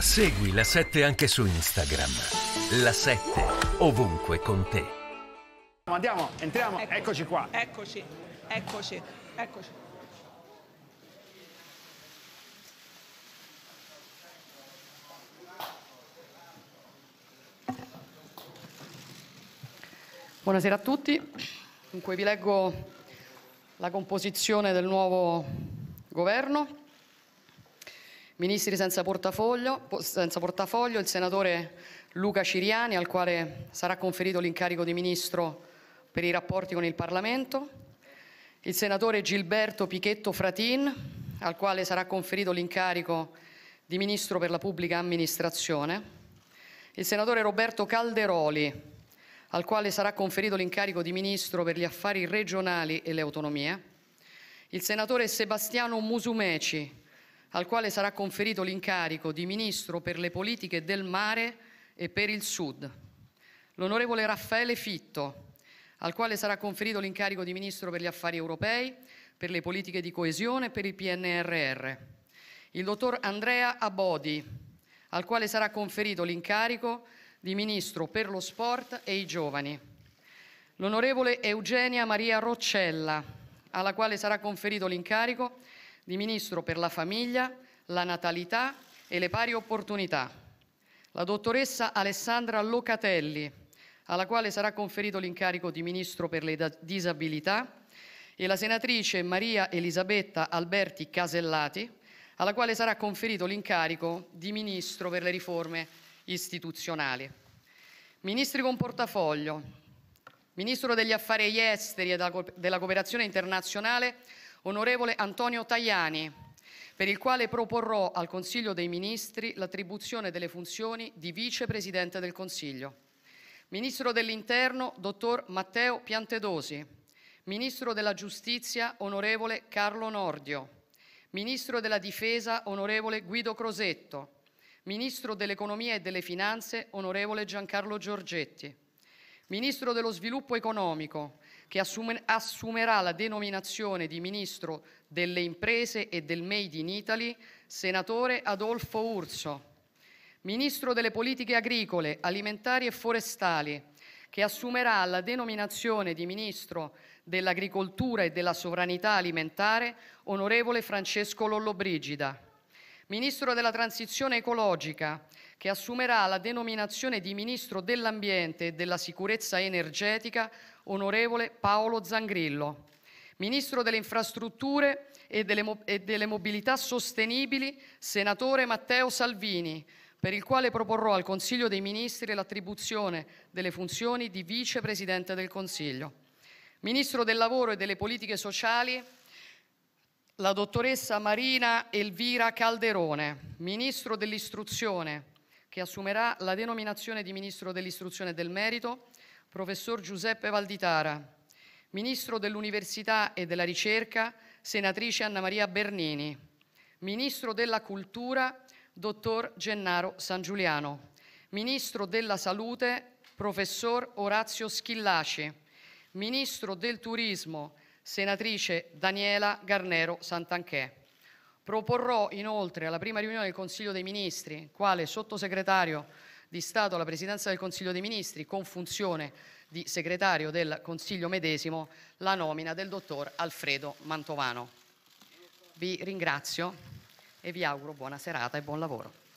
Segui la 7 anche su Instagram. La 7 ovunque con te. Andiamo, entriamo, ecco, eccoci qua. Eccoci, eccoci, eccoci. Buonasera a tutti. Dunque vi leggo la composizione del nuovo governo Ministri senza portafoglio, senza portafoglio, il senatore Luca Ciriani, al quale sarà conferito l'incarico di Ministro per i rapporti con il Parlamento, il senatore Gilberto Pichetto Fratin, al quale sarà conferito l'incarico di Ministro per la Pubblica Amministrazione, il senatore Roberto Calderoli, al quale sarà conferito l'incarico di Ministro per gli Affari Regionali e le Autonomie, il senatore Sebastiano Musumeci, al quale sarà conferito l'incarico di Ministro per le politiche del mare e per il Sud. L'onorevole Raffaele Fitto, al quale sarà conferito l'incarico di Ministro per gli Affari Europei, per le politiche di coesione e per il PNRR. Il dottor Andrea Abodi, al quale sarà conferito l'incarico di Ministro per lo Sport e i Giovani. L'onorevole Eugenia Maria Roccella, alla quale sarà conferito l'incarico di di Ministro per la Famiglia, la Natalità e le Pari Opportunità, la dottoressa Alessandra Locatelli, alla quale sarà conferito l'incarico di Ministro per le Disabilità, e la senatrice Maria Elisabetta Alberti Casellati, alla quale sarà conferito l'incarico di Ministro per le riforme istituzionali. Ministri con portafoglio, Ministro degli Affari Esteri e della Cooperazione Internazionale, onorevole Antonio Tajani, per il quale proporrò al Consiglio dei Ministri l'attribuzione delle funzioni di Vicepresidente del Consiglio. Ministro dell'Interno, dottor Matteo Piantedosi. Ministro della Giustizia, onorevole Carlo Nordio. Ministro della Difesa, onorevole Guido Crosetto. Ministro dell'Economia e delle Finanze, onorevole Giancarlo Giorgetti. Ministro dello Sviluppo Economico, che assume, assumerà la denominazione di Ministro delle Imprese e del Made in Italy, senatore Adolfo Urso. Ministro delle Politiche Agricole, Alimentari e Forestali, che assumerà la denominazione di Ministro dell'Agricoltura e della Sovranità Alimentare, onorevole Francesco Lollobrigida. Ministro della Transizione Ecologica, che assumerà la denominazione di Ministro dell'Ambiente e della Sicurezza Energetica, onorevole Paolo Zangrillo. Ministro delle Infrastrutture e delle, e delle Mobilità Sostenibili, senatore Matteo Salvini, per il quale proporrò al Consiglio dei Ministri l'attribuzione delle funzioni di Vicepresidente del Consiglio. Ministro del Lavoro e delle Politiche Sociali, la dottoressa Marina Elvira Calderone, Ministro dell'Istruzione, che assumerà la denominazione di Ministro dell'Istruzione e del Merito, professor Giuseppe Valditara, Ministro dell'Università e della Ricerca, senatrice Anna Maria Bernini, Ministro della Cultura, dottor Gennaro San Giuliano, Ministro della Salute, professor Orazio Schillaci, Ministro del Turismo, senatrice Daniela Garnero Santanchè. Proporrò inoltre alla prima riunione del Consiglio dei Ministri, quale sottosegretario di Stato alla Presidenza del Consiglio dei Ministri, con funzione di segretario del Consiglio medesimo, la nomina del dottor Alfredo Mantovano. Vi ringrazio e vi auguro buona serata e buon lavoro.